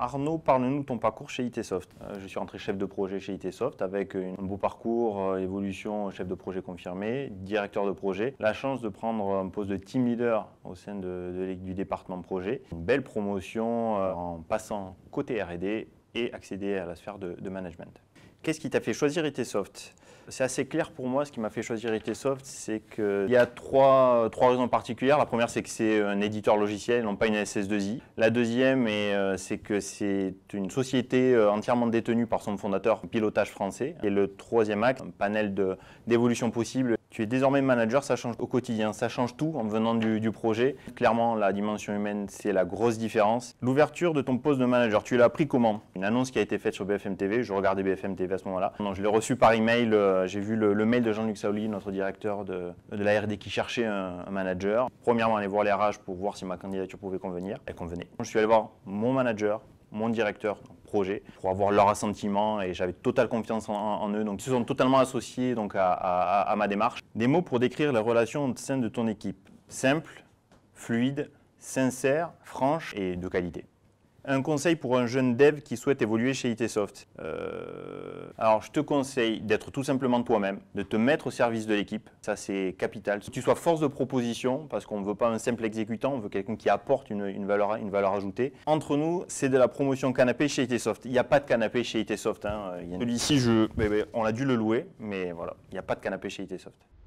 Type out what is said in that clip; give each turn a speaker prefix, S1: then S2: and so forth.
S1: Arnaud, parle-nous de ton parcours chez ITsoft. Euh, je suis rentré chef de projet chez ITsoft avec un beau parcours, euh, évolution, chef de projet confirmé, directeur de projet, la chance de prendre un poste de team leader au sein du département projet, une belle promotion euh, en passant côté RD et accéder à la sphère de, management. Qu'est-ce qui t'a fait choisir ITSoft C'est assez clair pour moi, ce qui m'a fait choisir ITSoft, c'est qu'il y a trois, trois, raisons particulières. La première, c'est que c'est un éditeur logiciel, non pas une SS2I. La deuxième, euh, c'est que c'est une société euh, entièrement détenue par son fondateur, pilotage français. Et le troisième acte, un panel d'évolution possible tu es désormais manager, ça change au quotidien, ça change tout en venant du, projet. Clairement, la dimension humaine, c'est la grosse différence. L'ouverture de ton poste de manager, tu l'as appris comment Une annonce qui a été faite sur BFM TV, je regardais BFM TV à ce moment-là. Non, je l'ai reçu par email, euh, j'ai vu le, mail de Jean-Luc Saouli, notre directeur de, de la RD qui cherchait un, un, manager. Premièrement, aller voir les RH pour voir si ma candidature pouvait convenir. Elle convenait. Je suis allé voir mon manager, mon directeur projet pour avoir leur assentiment et j'avais totale confiance en, eux. Donc ils se sont totalement associés donc, à, à, ma démarche. Des mots pour décrire la relation au sein de ton équipe. Simple, fluide, sincère, franche et de qualité un conseil pour un jeune dev qui souhaite évoluer chez ITsoft euh, Alors, je te conseille d'être tout simplement toi-même, de te mettre au service de l'équipe. Ça, c'est capital. tu sois force de proposition, parce qu'on ne veut pas un simple exécutant, on veut quelqu'un qui apporte une, valeur, une valeur ajoutée. Entre nous, c'est de la promotion canapé chez ITsoft. Il n'y a pas de canapé chez ITsoft. Hein. Celui-ci, on a dû le louer, mais voilà, il n'y a pas de canapé chez ITsoft.